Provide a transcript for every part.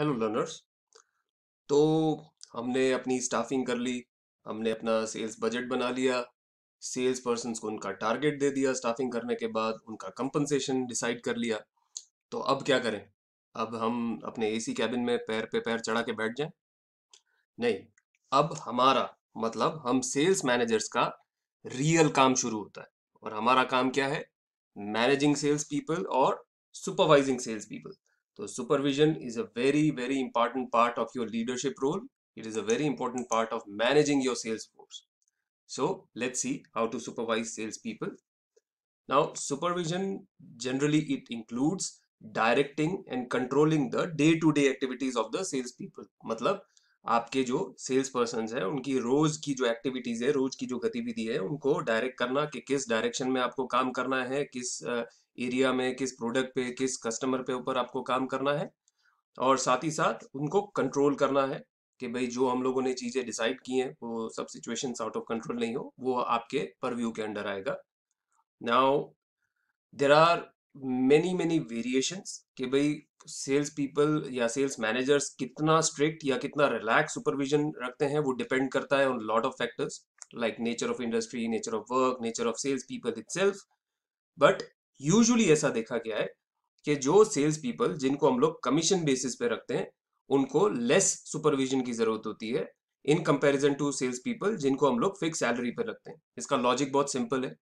Hello learners तो हमने अपनी स्टाफिंग कर ली हमने अपना सेल्स बजट बना लिया सेल्स पर्सन को उनका टारगेट दे दिया स्टाफिंग करने के बाद उनका कंपनसेशन डिसाइड कर लिया तो अब क्या करें अब हम अपने एसी कैबिन में पैर पे पैर चढ़ा के बैठ जाएं नहीं अब हमारा मतलब हम सेल्स मैनेजर्स का रियल काम शुरू होता है और हमारा काम क्या है मैनेजिंग सेल्स पीपल और सुपरवाइजिंग सेल्स पीपल तो supervision is a very very important part of your leadership role it is a very important part of managing your sales force so let see how to supervise sales people now supervision generally it includes directing and controlling the day to day activities of the sales people मतलब आपके जो sales person है उनकी रोज की जो activities है रोज की जो गतिविधि है उनको डायरेक्ट करना कि किस डायरेक्शन में आपको काम करना है किस एरिया में किस प्रोडक्ट पे किस कस्टमर पे ऊपर आपको काम करना है और साथ ही साथ उनको कंट्रोल करना है कि भाई जो हम लोगों ने चीज़ें डिसाइड की हैं वो सब सिचुएशन आउट ऑफ कंट्रोल नहीं हो वो आपके परव्यू के अंडर आएगा now there are many many variations कि भाई सेल्स पीपल या सेल्स मैनेजर्स कितना स्ट्रिक्ट या कितना रिलैक्स सुपरविजन रखते हैं वो डिपेंड करता है on lot of factors like nature of industry nature of work nature of sales people it but usually ऐसा देखा गया है कि जो सेल्स पीपल जिनको हम लोग कमीशन बेसिस पे रखते हैं उनको लेस सुपरविजन की जरूरत होती है in comparison to sales people जिनको हम लोग फिक्स सैलरी पे रखते हैं इसका लॉजिक बहुत सिंपल है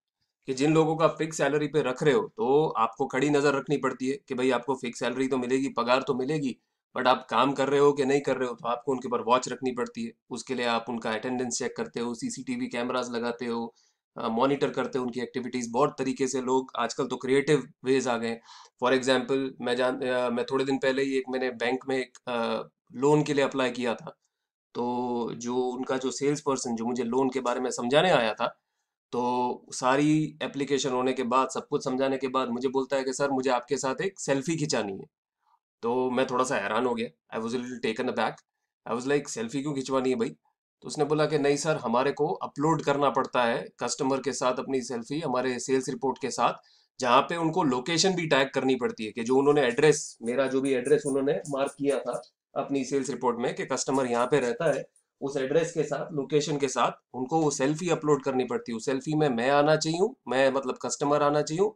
कि जिन लोगों का फिक्स सैलरी पे रख रहे हो तो आपको खड़ी नजर रखनी पड़ती है कि भाई आपको फिक्स सैलरी तो मिलेगी पगार तो मिलेगी बट आप काम कर रहे हो कि नहीं कर रहे हो तो आपको उनके ऊपर वॉच रखनी पड़ती है उसके लिए आप उनका अटेंडेंस चेक करते हो सीसीटीवी कैमरास लगाते हो मॉनिटर करते हैं उनकी एक्टिविटीज़ बहुत तरीके से लोग आजकल तो क्रिएटिव वेज आ गए फॉर एग्जाम्पल मैं जान मैं थोड़े दिन पहले ही एक मैंने बैंक में एक लोन के लिए अप्लाई किया था तो जो उनका जो सेल्स पर्सन जो मुझे लोन के बारे में समझाने आया था तो सारी एप्लीकेशन होने के बाद सब कुछ समझाने के बाद मुझे बोलता है कि सर मुझे आपके साथ एक सेल्फी खिंचानी है तो मैं थोड़ा सा हैरान हो गया I was little taken aback I was like selfie क्यों खिंचवानी है भाई तो उसने बोला कि नहीं सर हमारे को अपलोड करना पड़ता है कस्टमर के साथ अपनी सेल्फी हमारे सेल्स रिपोर्ट के साथ जहाँ पे उनको लोकेशन भी टैग करनी पड़ती है कि जो उन्होंने एड्रेस मेरा जो भी एड्रेस उन्होंने मार्क किया था अपनी सेल्स रिपोर्ट में कि कस्टमर यहाँ पे रहता है उस एड्रेस के साथ लोकेशन के साथ उनको वो सेल्फी अपलोड करनी पड़ती है सेल्फी में मैं आना चाहिए मैं मतलब कस्टमर आना चाहिए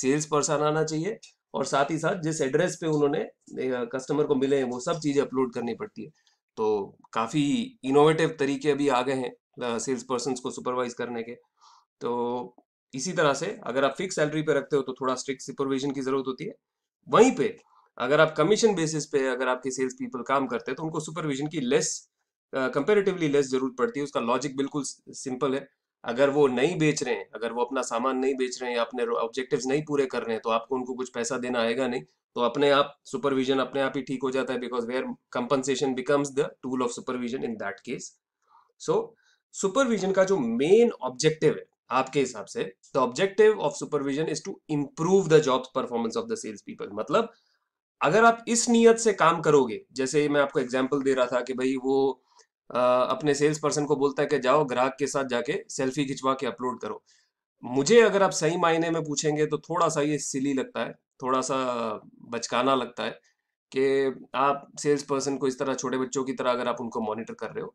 सेल्स पर्सन आना चाहिए और साथ ही साथ जिस एड्रेस पे उन्होंने कस्टमर को मिले हैं वो सब चीज़ें अपलोड करनी पड़ती है तो काफ़ी इनोवेटिव तरीके अभी आ गए हैं सेल्स पर्सन को सुपरवाइज करने के तो इसी तरह से अगर आप फिक्स सैलरी पे रखते हो तो थोड़ा स्ट्रिक्ट सुपरविजन की ज़रूरत होती है वहीं पे अगर आप कमीशन बेसिस पे अगर आपके सेल्स पीपल काम करते हैं तो उनको सुपरविजन की लेस कंपेरेटिवली लेस जरूरत पड़ती है उसका लॉजिक बिल्कुल सिंपल है अगर वो नहीं बेच रहे हैं अगर वो अपना सामान नहीं बेच रहे हैं या अपने ऑब्जेक्टिव नहीं पूरे कर रहे हैं तो आपको उनको कुछ पैसा देना आएगा नहीं तो अपने आप सुपरविजन अपने आप ही ठीक हो जाता है because where compensation becomes the tool of supervision in that case so supervision का जो मेन ऑब्जेक्टिव है आपके हिसाब से the objective of supervision is to improve the job performance of the sales people मतलब अगर आप इस नियत से काम करोगे जैसे मैं आपको एग्जाम्पल दे रहा था कि भाई वो अपने सेल्स पर्सन को बोलता है कि जाओ ग्राहक के साथ जाके सेल्फी खिंचवा के अपलोड करो मुझे अगर आप सही मायने में पूछेंगे तो थोड़ा सा ये सिली लगता है थोड़ा सा बचकाना लगता है कि आप सेल्स पर्सन को इस तरह छोटे बच्चों की तरह अगर आप उनको मॉनिटर कर रहे हो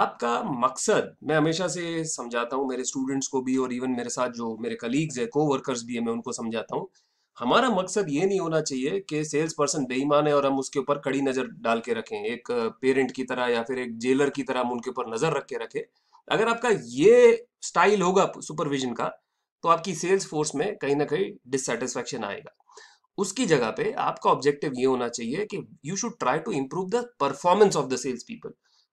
आपका मकसद मैं हमेशा से समझाता हूँ मेरे स्टूडेंट्स को भी और इवन मेरे साथ जो मेरे कलीग्स है को वर्कर्स भी है मैं उनको समझाता हूँ हमारा मकसद ये नहीं होना चाहिए कि सेल्स पर्सन बेईमान है और हम उसके ऊपर कड़ी नजर डाल के रखें एक पेरेंट की तरह या फिर एक जेलर की तरह हम उनके ऊपर नजर रख के रखें अगर आपका ये स्टाइल होगा सुपरविजन का तो आपकी सेल्स फोर्स में कहीं ना कहीं डिससेटिस्फेक्शन आएगा उसकी जगह पे आपका ऑब्जेक्टिव ये होना चाहिए कि you should try to improve the performance of the sales people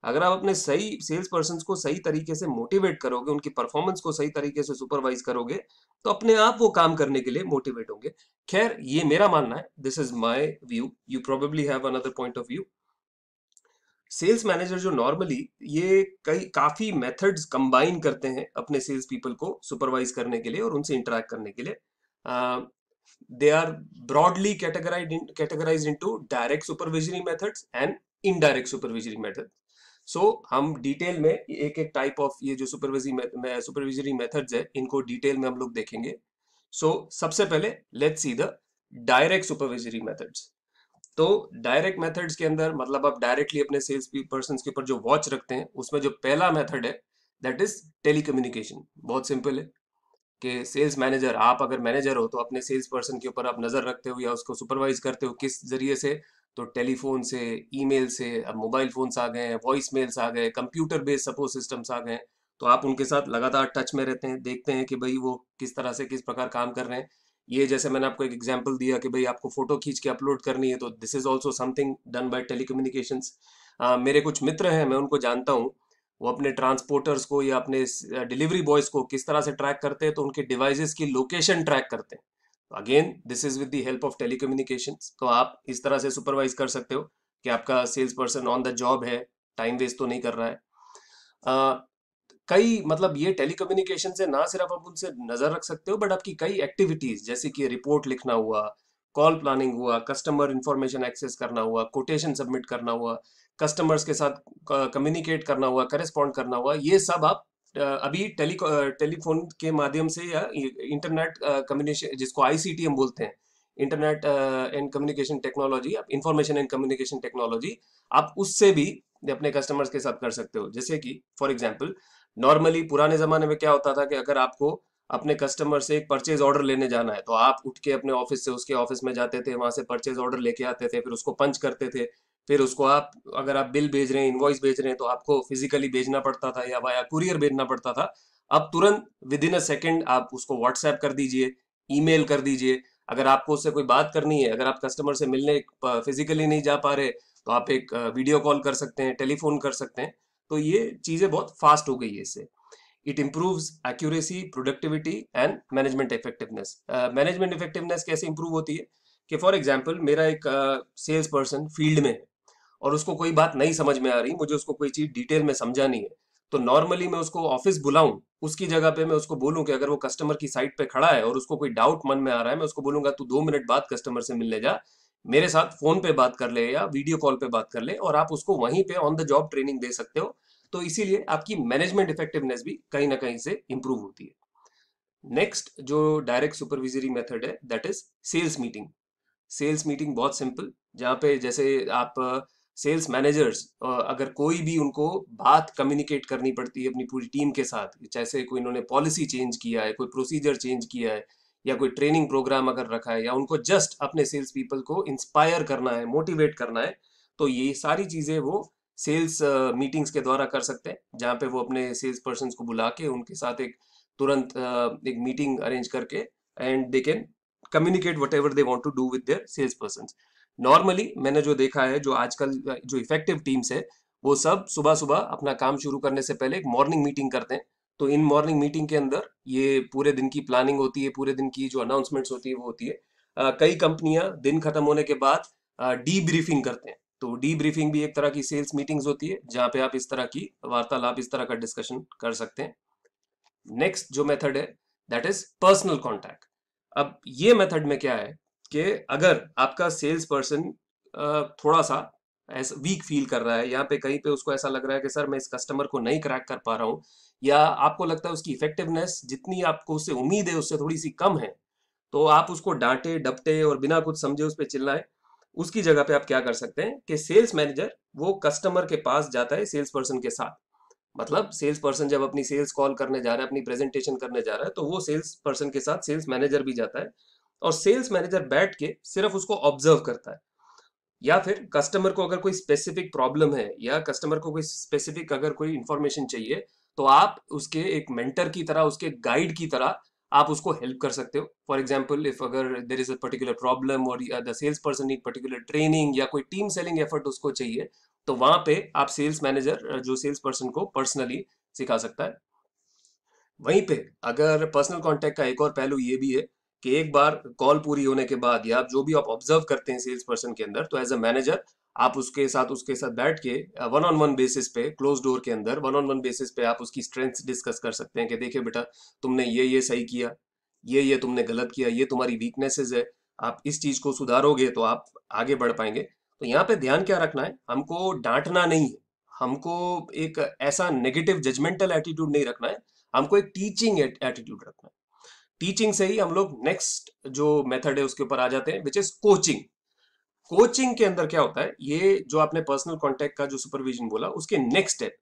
अगर आप अपने सही सेल्स पर्सन को सही तरीके से मोटिवेट करोगे उनकी परफॉर्मेंस को सही तरीके से सुपरवाइज करोगे तो अपने आप वो काम करने के लिए मोटिवेट होंगे खैर ये मेरा मानना है this is my view you probably have another point of view sales manager जो नॉर्मली ये कई काफी मेथड्स कंबाइन करते हैं अपने सेल्स पीपल को सुपरवाइज करने के लिए और उनसे इंटरेक्ट करने के लिए they are broadly categorize into direct supervisory methods and indirect supervisory method so so, हम डिटेल में एक एक टाइप ऑफ ये जो सुपरविजी सुपरविजरी मेथड्स है इनको डिटेल में हम लोग देखेंगे सो so, सबसे पहले let see the direct supervisory methods तो डायरेक्ट मेथड्स के अंदर मतलब आप डायरेक्टली अपने सेल्स पर्सन के ऊपर जो वॉच रखते हैं उसमें जो पहला मेथड है दैट इज टेली बहुत सिंपल है कि सेल्स मैनेजर आप अगर मैनेजर हो तो अपने सेल्स पर्सन के ऊपर आप नज़र रखते हो या उसको सुपरवाइज करते हो किस जरिए से तो टेलीफोन से ईमेल से अब मोबाइल फ़ोन्स आ गए हैं वॉइस मेल्स आ गए कंप्यूटर बेस्ड सपोर्ट सिस्टम्स आ गए तो आप उनके साथ लगातार टच में रहते हैं देखते हैं कि भाई वो किस तरह से किस प्रकार काम कर रहे हैं ये जैसे मैंने आपको एक एग्जाम्पल दिया कि भाई आपको फोटो खींच के अपलोड करनी है तो this is also something done by communication मेरे कुछ मित्र हैं मैं उनको जानता हूँ वो अपने ट्रांसपोर्टर्स को या अपने डिलीवरी बॉयज को किस तरह से ट्रैक करते हैं तो उनके डिवाइसेस की लोकेशन ट्रैक करते हैं again this is with the help of telecommunication तो आप इस तरह से सुपरवाइज कर सकते हो कि आपका sales person on the job है टाइम वेस्ट तो नहीं कर रहा है uh, कई मतलब ये टेलीकम्युनिकेशन से ना सिर्फ आप उनसे नजर रख सकते हो बट आपकी कई एक्टिविटीज जैसे कि रिपोर्ट लिखना हुआ कॉल प्लानिंग हुआ कस्टमर इंफॉर्मेशन एक्सेस करना हुआ कोटेशन सबमिट करना हुआ कस्टमर्स के साथ कम्युनिकेट करना हुआ करेस्पॉन्ड करना हुआ ये सब आप अभी टेली टेलीफोन के माध्यम से या इंटरनेट कम्युनिकेशन जिसको आईसीटी हम बोलते हैं इंटरनेट एंड कम्युनिकेशन टेक्नोलॉजी आप इंफॉर्मेशन एंड कम्युनिकेशन टेक्नोलॉजी आप उससे भी अपने कस्टमर्स के साथ कर सकते हो जैसे कि फॉर एग्जाम्पल नॉर्मली पुराने जमाने में क्या होता था कि अगर आपको अपने कस्टमर से एक परचेज ऑर्डर लेने जाना है तो आप उठ के अपने ऑफिस से उसके ऑफिस में जाते थे वहां से परचेज ऑर्डर लेके आते थे फिर उसको पंच करते थे फिर उसको आप अगर आप बिल भेज रहे हैं इन्वॉइस भेज रहे हैं तो आपको फिजिकली भेजना पड़ता था या वाया कुरियर भेजना पड़ता था अब तुरंत विद इन अ सेकेंड आप उसको व्हाट्सएप कर दीजिए ईमेल कर दीजिए अगर आपको उससे कोई बात करनी है अगर आप कस्टमर से मिलने फिजिकली नहीं जा पा रहे तो आप एक वीडियो कॉल कर सकते हैं टेलीफोन कर सकते हैं तो ये चीज़ें बहुत फास्ट हो गई है इससे it improves accuracy productivity and management effectiveness management effectiveness कैसे इंप्रूव होती है कि फॉर एग्जाम्पल मेरा एक सेल्स पर्सन फील्ड में है और उसको कोई बात नहीं समझ में आ रही मुझे उसको कोई चीज डिटेल में समझानी है तो नॉर्मली मैं उसको ऑफिस बुलाऊं उसकी जगह पे मैं उसको बोलूं कि अगर वो कस्टमर की साइट पे खड़ा है और उसको कोई डाउट मन में आ रहा है मैं उसको बोलूंगा तू दो मिनट बाद कस्टमर से मिलने जा मेरे साथ फोन पे बात कर ले या वीडियो कॉल पे बात कर ले और आप उसको वहीं पे ऑन द जॉब ट्रेनिंग दे सकते हो तो इसीलिए आपकी मैनेजमेंट इफेक्टिवनेस भी कहीं ना कहीं से इंप्रूव होती है नेक्स्ट जो डायरेक्ट सुपरविजरी मेथड है that is sales meeting sales meeting बहुत सिंपल जहां पे जैसे आप सेल्स मैनेजर्स अगर कोई भी उनको बात कम्युनिकेट करनी पड़ती है अपनी पूरी टीम के साथ जैसे कोई इन्होंने पॉलिसी चेंज किया है कोई प्रोसीजर चेंज किया है या कोई ट्रेनिंग प्रोग्राम अगर रखा है या उनको जस्ट अपने सेल्स पीपल को इंस्पायर करना है मोटिवेट करना है तो ये सारी चीज़ें वो सेल्स मीटिंग्स के द्वारा कर सकते हैं जहाँ पे वो अपने सेल्स पर्सन को बुला के उनके साथ एक तुरंत एक मीटिंग अरेंज करके and they can communicate whatever they want to do with their sales person normally मैंने जो देखा है जो आजकल जो इफेक्टिव टीम्स है वो सब सुबह सुबह अपना काम शुरू करने से पहले एक मॉर्निंग मीटिंग करते हैं तो इन मॉर्निंग मीटिंग के अंदर ये पूरे दिन की प्लानिंग होती है पूरे दिन की जो अनाउंसमेंट्स होती है वो होती है आ, कई कंपनियां दिन खत्म होने के बाद डी ब्रीफिंग करते हैं तो डी ब्रीफिंग भी एक तरह की सेल्स मीटिंग्स होती है जहां पे आप इस तरह की वार्तालाप इस तरह का डिस्कशन कर सकते हैं नेक्स्ट जो मेथड है दैट इज पर्सनल कॉन्टैक्ट अब ये मेथड में क्या है कि अगर आपका सेल्स पर्सन थोड़ा सा ऐसा वीक फील कर रहा है यहाँ पे कहीं पे उसको ऐसा लग रहा है कि सर मैं इस कस्टमर को नहीं क्रैक कर पा रहा हूँ या आपको लगता है उसकी इफेक्टिवनेस जितनी आपको उससे उम्मीद है उससे थोड़ी सी कम है तो आप उसको डांटे डपटे और बिना कुछ समझे उस पर चिल्लाए उसकी जगह पे आप क्या कर सकते हैं कि सेल्स मैनेजर वो कस्टमर के पास जाता है सेल्स पर्सन के साथ मतलब सेल्स पर्सन जब अपनी सेल्स कॉल करने जा रहा है अपनी प्रेजेंटेशन करने जा रहा है तो वो सेल्स पर्सन के साथ सेल्स मैनेजर भी जाता है और सेल्स मैनेजर बैठ के सिर्फ उसको ऑब्जर्व करता है या फिर कस्टमर को अगर कोई स्पेसिफिक प्रॉब्लम है या कस्टमर को कोई स्पेसिफिक अगर कोई इंफॉर्मेशन चाहिए तो आप उसके एक मेंटर की तरह उसके गाइड की तरह आप उसको हेल्प कर सकते हो फॉर एग्जाम्पल इफ अगर there is a particular problem और the sales person need particular training या कोई टीम सेलिंग एफर्ट उसको चाहिए तो वहां पे आप सेल्स मैनेजर जो सेल्स पर्सन को पर्सनली सिखा सकता है वहीं पे अगर पर्सनल कॉन्टेक्ट का एक और पहलू ये भी है कि एक बार कॉल पूरी होने के बाद या आप जो भी आप ऑब्जर्व करते हैं सेल्स पर्सन के अंदर तो एज अ मैनेजर आप उसके साथ उसके साथ बैठ के वन ऑन वन बेसिस पे क्लोज डोर के अंदर वन ऑन वन बेसिस पे आप उसकी स्ट्रेंथ डिस्कस कर सकते हैं कि देखिए बेटा तुमने ये ये सही किया ये ये तुमने गलत किया ये तुम्हारी वीकनेसेस है आप इस चीज को सुधारोगे तो आप आगे बढ़ पाएंगे तो यहाँ पे ध्यान क्या रखना है हमको डांटना नहीं है हमको एक ऐसा नेगेटिव जजमेंटल एटीट्यूड नहीं रखना है हमको एक टीचिंग एटीट्यूड रखना है टीचिंग से ही हम लोग नेक्स्ट जो मेथड है उसके ऊपर आ जाते हैं विच इज कोचिंग कोचिंग के अंदर क्या होता है ये जो आपने पर्सनल कॉन्टेक्ट का जो सुपरविजन बोला उसके नेक्स्ट स्टेप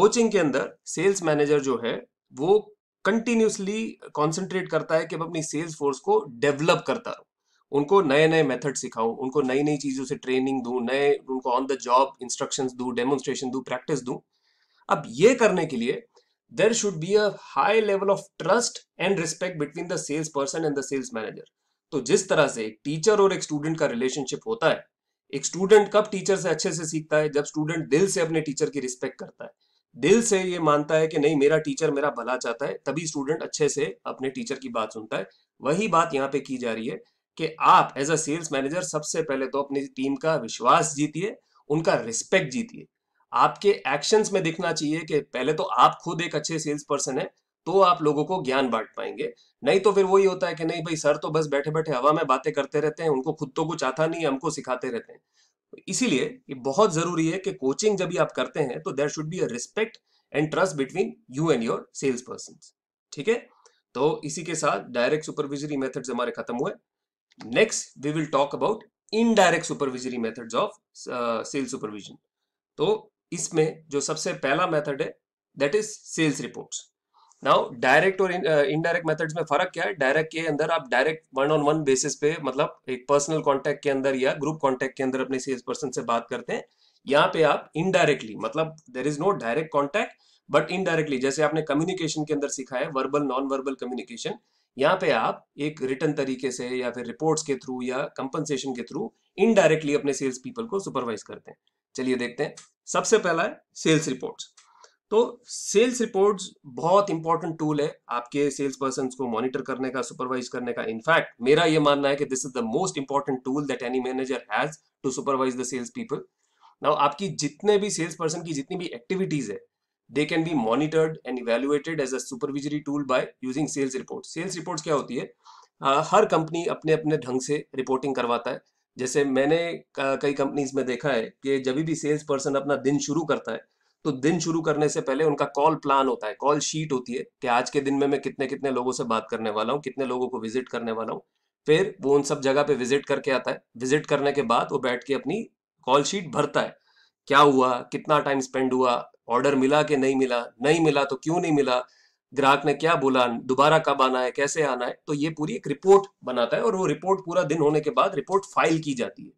कोचिंग के अंदर सेल्स मैनेजर जो है वो कंटिन्यूसली कॉन्सेंट्रेट करता है कि अब अपनी सेल्स फोर्स को डेवलप करता रहूं उनको नए नए मेथड सिखाऊं उनको नई नई चीज़ों से ट्रेनिंग दूं नए उनको ऑन द जॉब इंस्ट्रक्शंस दूं डेमोन्स्ट्रेशन दूं प्रैक्टिस दूं अब ये करने के लिए there should be a high level of trust and respect between the sales person and the sales manager. तो जिस तरह से एक टीचर और एक स्टूडेंट का रिलेशनशिप होता है एक स्टूडेंट कब टीचर से अच्छे से सीखता है जब स्टूडेंट दिल से अपने टीचर की रिस्पेक्ट करता है दिल से ये मानता है कि नहीं मेरा टीचर मेरा भला चाहता है तभी स्टूडेंट अच्छे से अपने टीचर की बात सुनता है वही बात यहाँ पे की जा रही है कि आप एज अ सेल्स मैनेजर सबसे पहले तो अपनी टीम का विश्वास जीतिए उनका रिस्पेक्ट जीतिए आपके एक्शंस में दिखना चाहिए कि पहले तो आप खुद एक अच्छे सेल्स पर्सन है तो आप लोगों को ज्ञान बांट पाएंगे नहीं तो फिर वही होता है कि नहीं भाई सर तो बस बैठे बैठे हवा में बातें करते रहते हैं उनको खुद तो कुछ आता नहीं हमको सिखाते रहते हैं इसीलिए ये बहुत जरूरी है कि कोचिंग जब भी आप करते हैं तो there should be a respect and trust between you and your sales person ठीक है तो इसी के साथ डायरेक्ट सुपरविजरी मेथड्स हमारे खत्म हुए next we will talk about indirect supervisory methods of sales supervision तो इसमें जो सबसे पहला मेथड है that is sales reports now direct और इनडायरेक्ट मेथड्स uh, में फर्क क्या है डायरेक्ट के अंदर आप direct one on one basis पे मतलब एक पर्सनल कॉन्टेक्ट के अंदर या ग्रुप कॉन्टेक्ट के अंदर अपने सेल्स पर्सन से बात करते हैं यहाँ पे आप इनडायरेक्टली मतलब there is no direct contact but indirectly जैसे आपने कम्युनिकेशन के अंदर सीखा है वर्बल नॉन वर्बल कम्युनिकेशन यहाँ पे आप एक रिटर्न तरीके से या फिर रिपोर्ट्स के थ्रू या कंपनसेशन के थ्रू इनडायरेक्टली अपने सेल्स पीपल को सुपरवाइज करते हैं चलिए देखते हैं सबसे पहला है सेल्स रिपोर्ट्स तो सेल्स रिपोर्ट्स बहुत इंपॉर्टेंट टूल है आपके सेल्स पर्सन को मॉनिटर करने का सुपरवाइज करने का इनफैक्ट मेरा यह मानना है कि this is the most important tool that any manager has to supervise the sales people now आपकी जितने भी सेल्स पर्सन की जितनी भी एक्टिविटीज है they can be monitored and evaluated as a supervisory tool by using sales report sales report क्या होती है uh, हर कंपनी अपने अपने ढंग से रिपोर्टिंग करवाता है जैसे मैंने कई कंपनीज में देखा है कि जब भी सेल्स पर्सन अपना दिन शुरू करता है तो दिन शुरू करने से पहले उनका कॉल प्लान होता है कॉल शीट होती है कि आज के दिन में मैं कितने कितने लोगों से बात करने वाला हूँ कितने लोगों को विजिट करने वाला हूँ फिर वो उन सब जगह पे विजिट करके आता है विजिट करने के बाद वो बैठ के अपनी कॉल शीट भरता है क्या हुआ कितना टाइम स्पेंड हुआ ऑर्डर मिला कि नहीं मिला नहीं मिला तो क्यों नहीं मिला ग्राहक ने क्या बोला दोबारा कब आना है कैसे आना है तो ये पूरी एक रिपोर्ट बनाता है और वो रिपोर्ट पूरा दिन होने के बाद रिपोर्ट फाइल की जाती है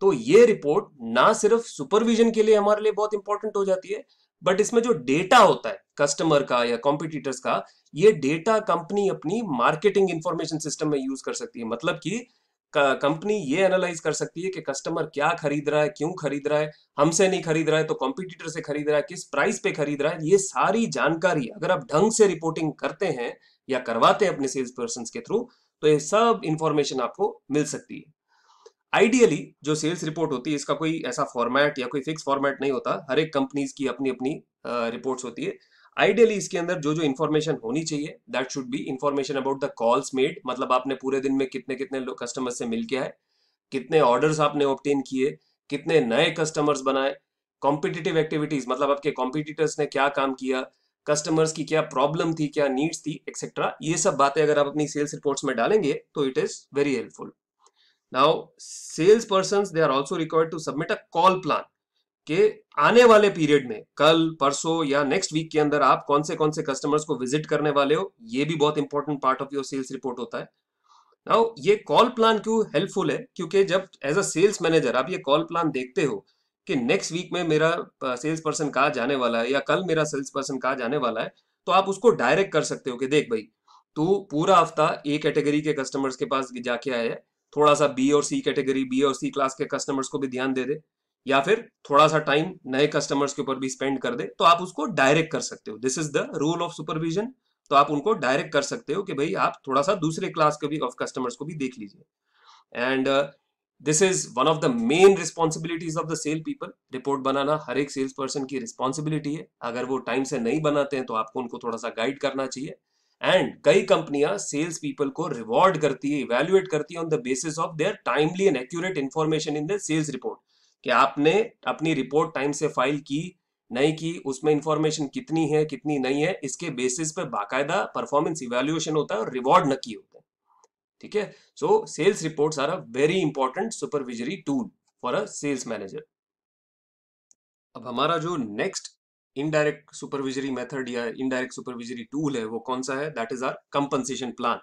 तो ये रिपोर्ट ना सिर्फ सुपरविजन के लिए हमारे लिए बहुत इंपॉर्टेंट हो जाती है बट इसमें जो डेटा होता है कस्टमर का या कॉम्पिटिटर्स का ये डेटा कंपनी अपनी मार्केटिंग इंफॉर्मेशन सिस्टम में यूज कर सकती है मतलब की कंपनी ये एनालाइज कर सकती है कि कस्टमर क्या खरीद रहा है क्यों खरीद रहा है हमसे नहीं खरीद रहा है तो कॉम्पिटिटर से खरीद रहा है किस प्राइस पे खरीद रहा है ये सारी जानकारी अगर आप ढंग से रिपोर्टिंग करते हैं या करवाते हैं अपने सेल्स पर्सन के थ्रू तो ये सब इंफॉर्मेशन आपको मिल सकती है आइडियली जो सेल्स रिपोर्ट होती है इसका कोई ऐसा फॉर्मेट या कोई फिक्स फॉर्मेट नहीं होता हर एक कंपनीज की अपनी अपनी रिपोर्ट्स होती है आइडियली इसके अंदर जो जो इन्फॉर्मेशन होनी चाहिए that should be information about the calls made मतलब आपने पूरे दिन में कितने कितने कस्टमर्स से मिल के आए कितने ऑर्डर्स आपने ऑप्टेन किए कितने नए कस्टमर्स बनाए कॉम्पिटिटिव एक्टिविटीज मतलब आपके कॉम्पिटिटर्स ने क्या काम किया कस्टमर्स की क्या प्रॉब्लम थी क्या नीड्स थी एक्सेट्रा ये सब बातें अगर आप अपनी सेल्स रिपोर्ट्स में डालेंगे तो it is very helpful now sales person they are also required to submit a call plan कि आने वाले पीरियड में कल परसों या नेक्स्ट वीक के अंदर आप कौन से कौन से कस्टमर्स को विजिट करने वाले हो ये भी बहुत important part of your sales report होता है नाउ ये कॉल प्लान क्यों हेल्पफुल है क्योंकि जब एज अ सेल्स मैनेजर आप ये कॉल प्लान देखते हो कि नेक्स्ट वीक में मेरा सेल्स पर्सन कहा जाने वाला है या कल मेरा सेल्स पर्सन कहा जाने वाला है तो आप उसको डायरेक्ट कर सकते हो कि देख भाई तू पूरा हफ्ता ए कैटेगरी के कस्टमर्स के पास जाके आया है थोड़ा सा बी और सी कैटेगरी बी और सी क्लास के कस्टमर्स को भी ध्यान दे दे या फिर थोड़ा सा टाइम नए कस्टमर्स के ऊपर भी स्पेंड कर दे तो आप उसको डायरेक्ट कर सकते हो this is the rule of supervision तो आप उनको डायरेक्ट कर सकते हो कि भाई आप थोड़ा सा दूसरे क्लास के भी ऑफ कस्टमर्स को भी देख लीजिए and this is one of the main responsibilities of the sale people report बनाना हर एक सेल्स पर्सन की रिस्पॉन्सिबिलिटी है अगर वो टाइम से नहीं बनाते हैं तो आपको उनको थोड़ा सा गाइड करना चाहिए एंड कई कंपनियां सेल्स पीपल को रिवॉर्ड करती है इवेल्युएट करती है on the basis of their timely and accurate information in the sales report कि आपने अपनी रिपोर्ट टाइम से फाइल की नहीं की उसमें इंफॉर्मेशन कितनी है कितनी नहीं है इसके बेसिस पे बाकायदा परफॉर्मेंस इवेल्यूएशन होता है और रिवॉर्ड न किए होते हैं ठीक है so sales reports are a very important supervisory tool for a sales manager अब हमारा जो नेक्स्ट इनडायरेक्ट सुपरविजरी मेथड या इनडायरेक्ट सुपरविजरी टूल है वो कौन सा है that is our compensation plan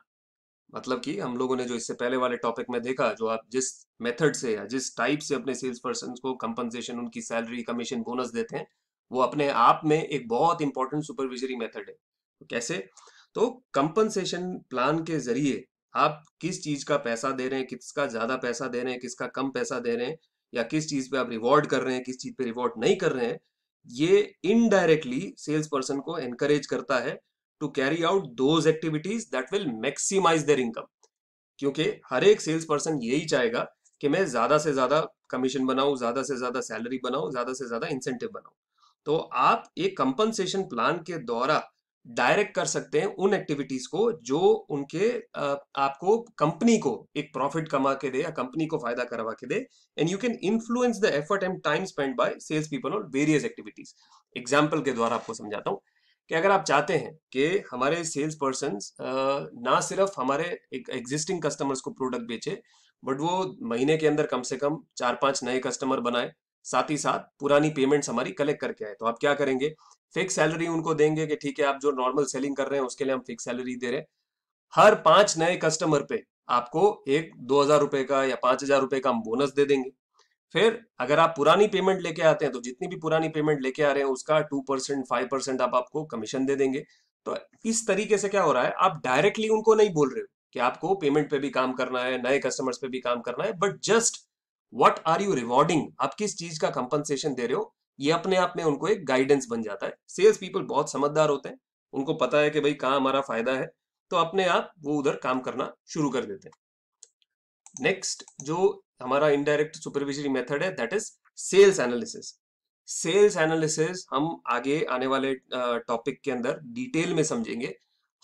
मतलब कि हम लोगों ने जो इससे पहले वाले टॉपिक में देखा जो आप जिस मेथड से या जिस टाइप से अपने सेल्स पर्सन को कंपनसेशन उनकी सैलरी कमीशन बोनस देते हैं वो अपने आप में एक बहुत इंपॉर्टेंट सुपरविजरी मेथड है तो कैसे तो कंपनसेशन प्लान के जरिए आप किस चीज का पैसा दे रहे हैं किसका ज्यादा पैसा दे रहे हैं किसका कम पैसा दे रहे हैं या किस चीज पे आप रिवॉर्ड कर रहे हैं किस चीज पे रिवॉर्ड नहीं कर रहे हैं ये इनडायरेक्टली सेल्स पर्सन को एनकरेज करता है to carry out those activities that will maximize their income क्योंकि हर एक सेल्स पर्सन यही चाहेगा कि मैं ज्यादा से ज्यादा कमीशन बनाऊं ज्यादा से ज्यादा सैलरी बनाऊं ज्यादा से ज्यादा इंसेंटिव बनाऊं तो आप एक कंपनसेशन प्लान के द्वारा डायरेक्ट कर सकते हैं उन एक्टिविटीज को जो उनके आपको कंपनी को एक प्रॉफिट कमा के दे या कंपनी को फायदा करवा के दे and you can influence the effort and time spend by sales people और वेरियस एक्टिविटीज एग्जाम्पल के द्वारा आपको समझाता हूँ कि अगर आप चाहते हैं कि हमारे सेल्स पर्सन ना सिर्फ हमारे एग्जिस्टिंग कस्टमर्स को प्रोडक्ट बेचे बट वो महीने के अंदर कम से कम चार पांच नए कस्टमर बनाए साथ ही साथ पुरानी पेमेंट्स हमारी कलेक्ट करके आए तो आप क्या करेंगे फिक्स सैलरी उनको देंगे कि ठीक है आप जो नॉर्मल सेलिंग कर रहे हैं उसके लिए हम फिक्स सैलरी दे रहे हैं हर पांच नए कस्टमर पे आपको एक दो हजार रुपए का या पांच हजार रुपए का हम बोनस दे देंगे फिर अगर आप पुरानी पेमेंट लेके आते हैं तो जितनी भी पुरानी पेमेंट लेके आ रहे हैं उसका टू परसेंट फाइव परसेंट आप आपको कमीशन दे देंगे तो इस तरीके से क्या हो रहा है आप डायरेक्टली उनको नहीं बोल रहे हो कि आपको पेमेंट पे भी काम करना है नए कस्टमर्स पे भी काम करना है but just what are you rewarding आप किस चीज का कंपनसेशन दे रहे हो ये अपने आप में उनको एक गाइडेंस बन जाता है सेल्स पीपल बहुत समझदार होते हैं उनको पता है कि भाई कहाँ हमारा फायदा है तो अपने आप वो उधर काम करना शुरू कर देते हैं नेक्स्ट जो हमारा इनडायरेक्ट सुपरविजरी मेथड है that is sales analysis sales analysis हम आगे आने वाले टॉपिक के अंदर डिटेल में समझेंगे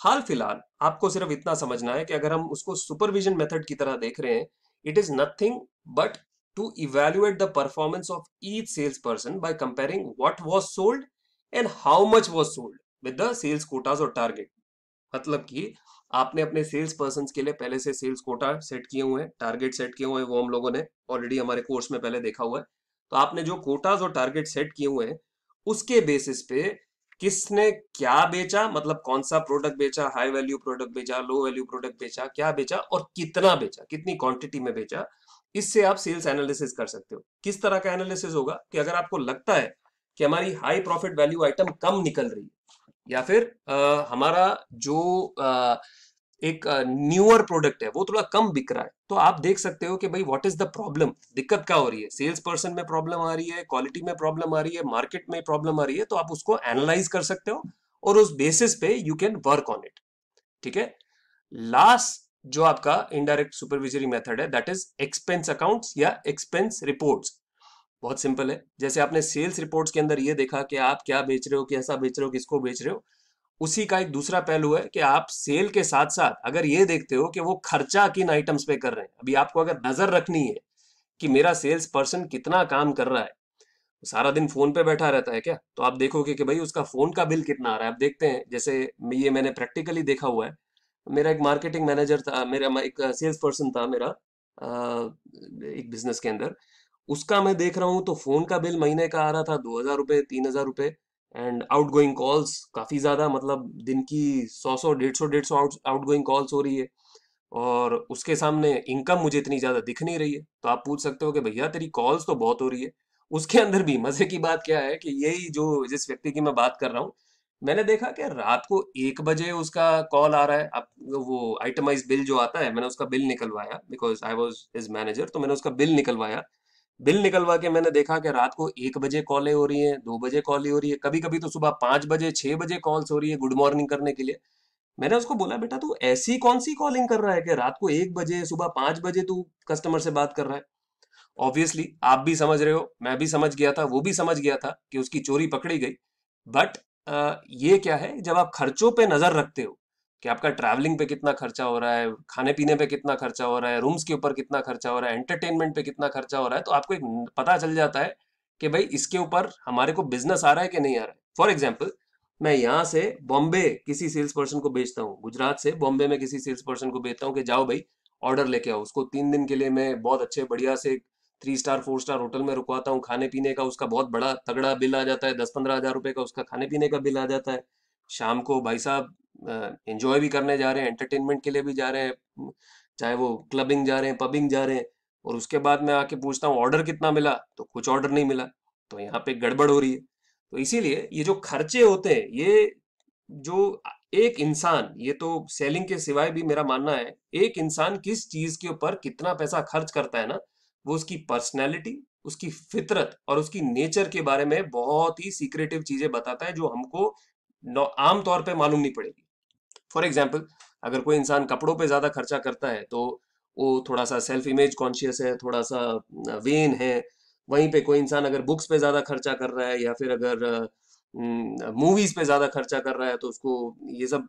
हाल फिलहाल आपको सिर्फ इतना समझना है कि अगर हम उसको सुपरविजन मेथड की तरह देख रहे हैं it is nothing but to evaluate the performance of each sales person by comparing what was sold and how much was sold with the sales quotas और टारगेट मतलब कि आपने अपने सेल्स पर्सन के लिए पहले से सेल्स कोटा सेट किए हुए हैं टारगेट सेट किए हुए हैं वो हम लोगों ने ऑलरेडी हमारे कोर्स में पहले देखा हुआ है तो आपने जो कोटाज और टारगेट सेट किए हुए हैं उसके बेसिस पे किसने क्या बेचा मतलब कौन सा प्रोडक्ट बेचा हाई वैल्यू प्रोडक्ट बेचा लो वैल्यू प्रोडक्ट बेचा क्या बेचा और कितना बेचा कितनी क्वांटिटी में बेचा इससे आप सेल्स एनालिसिस कर सकते हो किस तरह का एनालिसिस होगा कि अगर आपको लगता है कि हमारी हाई प्रॉफिट वैल्यू आइटम कम निकल रही है या फिर आ, हमारा जो आ, एक न्यूअर प्रोडक्ट है वो थोड़ा कम बिक रहा है तो आप देख सकते हो कि भाई व्हाट इज द प्रॉब्लम दिक्कत क्या हो रही है सेल्स पर्सन में प्रॉब्लम आ रही है क्वालिटी में प्रॉब्लम आ रही है मार्केट में प्रॉब्लम आ रही है तो आप उसको एनालाइज कर सकते हो और उस बेसिस पे you can work on it ठीक है लास्ट जो आपका इनडायरेक्ट सुपरविजरी मेथड है दैट इज एक्सपेंस अकाउंट्स या एक्सपेंस रिपोर्ट्स बहुत सिंपल है जैसे आपने सेल्स रिपोर्ट्स के अंदर ये देखा कि आप क्या बेच रहे हो कैसा बेच रहे हो किसको बेच रहे हो उसी का एक दूसरा पहलू है कि आप सेल के साथ साथ अगर ये देखते हो कि वो खर्चा किन आइटम्स पे कर रहे हैं अभी आपको अगर नजर रखनी है कि मेरा सेल्स पर्सन कितना काम कर रहा है सारा दिन फोन पे बैठा रहता है क्या तो आप देखोगे कि भाई उसका फोन का बिल कितना आ रहा है आप देखते हैं जैसे ये मैंने प्रैक्टिकली देखा हुआ है मेरा एक मार्केटिंग मैनेजर था मेरा एक सेल्स पर्सन था मेरा एक बिजनेस के अंदर उसका मैं देख रहा हूँ तो फोन का बिल महीने का आ रहा था दो हजार रुपये तीन हजार रुपये एंड आउट गोइंग कॉल्स काफ़ी ज़्यादा मतलब दिन की सौ सौ डेढ़ सौ डेढ़ सौ आउट गोइंग कॉल्स हो रही है और उसके सामने इनकम मुझे इतनी ज़्यादा दिख नहीं रही है तो आप पूछ सकते हो कि भैया तेरी कॉल्स तो बहुत हो रही है उसके अंदर भी मज़े की बात क्या है कि यही जो जिस व्यक्ति की मैं बात कर रहा हूँ मैंने देखा कि रात को एक बजे उसका कॉल आ रहा है अब वो आइटमाइज बिल जो आता है मैंने उसका बिल निकलवाया because I was is manager तो मैंने उसका बिल निकलवाया बिल निकलवा के मैंने देखा कि रात को एक बजे कॉले हो रही है दो बजे कॉले हो रही है कभी कभी तो सुबह पांच बजे छह बजे कॉल्स हो रही है गुड मॉर्निंग करने के लिए मैंने उसको बोला बेटा तू ऐसी कौन सी कॉलिंग कर रहा है कि रात को एक बजे सुबह पांच बजे तू कस्टमर से बात कर रहा है ऑब्वियसली आप भी समझ रहे हो मैं भी समझ गया था वो भी समझ गया था कि उसकी चोरी पकड़ी गई बट ये क्या है जब आप खर्चों पे नजर रखते हो कि आपका ट्रैवलिंग पे कितना खर्चा हो रहा है खाने पीने पे कितना खर्चा हो रहा है रूम्स के ऊपर कितना खर्चा हो रहा है एंटरटेनमेंट पे कितना खर्चा हो रहा है तो आपको एक पता चल जाता है कि भाई इसके ऊपर हमारे को बिजनेस आ रहा है कि नहीं आ रहा है फॉर एग्जाम्पल मैं यहाँ से बॉम्बे किसी सेल्स पर्सन को बेचता हूँ गुजरात से बॉम्बे में किसी सेल्स पर्सन को बेचता हूँ कि जाओ भाई ऑर्डर लेके आओ उसको तीन दिन के लिए मैं बहुत अच्छे बढ़िया से three star four star hotel में रुकवाता हूँ खाने पीने का उसका बहुत बड़ा तगड़ा बिल आ जाता है दस पंद्रह हजार रुपए का उसका खाने पीने का बिल आ जाता है शाम को भाई साहब एंजॉय भी करने जा रहे हैं एंटरटेनमेंट के लिए भी जा रहे हैं चाहे वो क्लबिंग जा रहे हैं पबिंग जा रहे हैं और उसके बाद मैं आके पूछता हूँ ऑर्डर कितना मिला तो कुछ ऑर्डर नहीं मिला तो यहाँ पे गड़बड़ हो रही है तो इसीलिए ये जो खर्चे होते हैं ये जो एक इंसान ये तो सेलिंग के सिवाय भी मेरा मानना है एक इंसान किस चीज के ऊपर कितना पैसा खर्च करता है ना वो उसकी पर्सनैलिटी उसकी फितरत और उसकी नेचर के बारे में बहुत ही सीक्रेटिव चीजें बताता है जो हमको आमतौर पर मालूम नहीं पड़ेगी फॉर एग्जाम्पल अगर कोई इंसान कपड़ों पे ज़्यादा खर्चा करता है तो वो थोड़ा सा सेल्फ इमेज कॉन्शियस है थोड़ा सा वेन है वहीं पे कोई इंसान अगर बुक्स पे ज़्यादा खर्चा कर रहा है या फिर अगर मूवीज़ पे ज़्यादा खर्चा कर रहा है तो उसको ये सब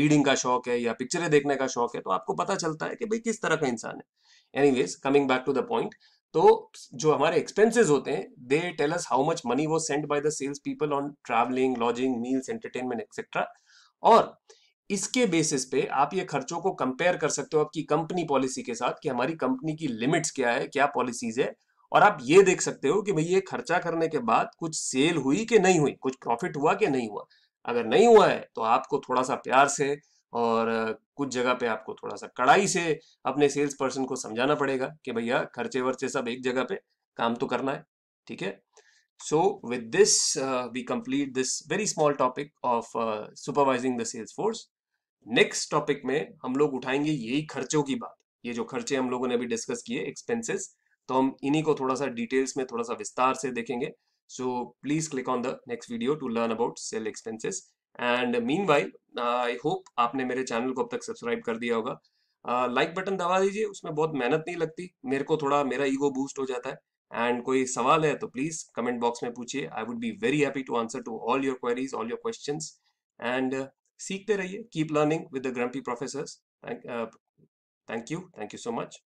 रीडिंग का शौक है या पिक्चरें देखने का शौक है तो आपको पता चलता है कि भाई किस तरह का इंसान है ways coming back to the point तो जो हमारे एक्सपेंसेस होते हैं they tell us how much money वो sent by the sales people on travelling lodging meals entertainment etcetera और इसके बेसिस पे आप ये खर्चों को कंपेयर कर सकते हो आपकी कंपनी पॉलिसी के साथ कि हमारी कंपनी की लिमिट्स क्या है क्या पॉलिसीज है और आप ये देख सकते हो कि भाई ये खर्चा करने के बाद कुछ सेल हुई कि नहीं हुई कुछ प्रॉफिट हुआ कि नहीं हुआ अगर नहीं हुआ है तो आपको थोड़ा सा प्यार से और कुछ जगह पे आपको थोड़ा सा कड़ाई से अपने सेल्स पर्सन को समझाना पड़ेगा कि भैया खर्चे वर्चे सब एक जगह पे काम तो करना है ठीक है So with this, uh, we complete this very small topic of uh, supervising the sales force. Next topic में हम लोग उठाएंगे यही खर्चों की बात ये जो खर्चे हम लोगों ने अभी डिस्कस किए एक्सपेंसेस तो हम इन्हीं को थोड़ा सा डिटेल्स में थोड़ा सा विस्तार से देखेंगे so please click on the next video to learn about sale expenses and meanwhile I hope आपने मेरे चैनल को अब तक सब्सक्राइब कर दिया होगा लाइक uh, बटन like दबा दीजिए उसमें बहुत मेहनत नहीं लगती मेरे को थोड़ा मेरा ईगो बूस्ट हो जाता है एंड कोई सवाल है तो प्लीज कमेंट बॉक्स में पूछिए I would be very happy to answer to all your queries all your question and सीखते रहिए keep learning with the grumpy professor thank you thank you so much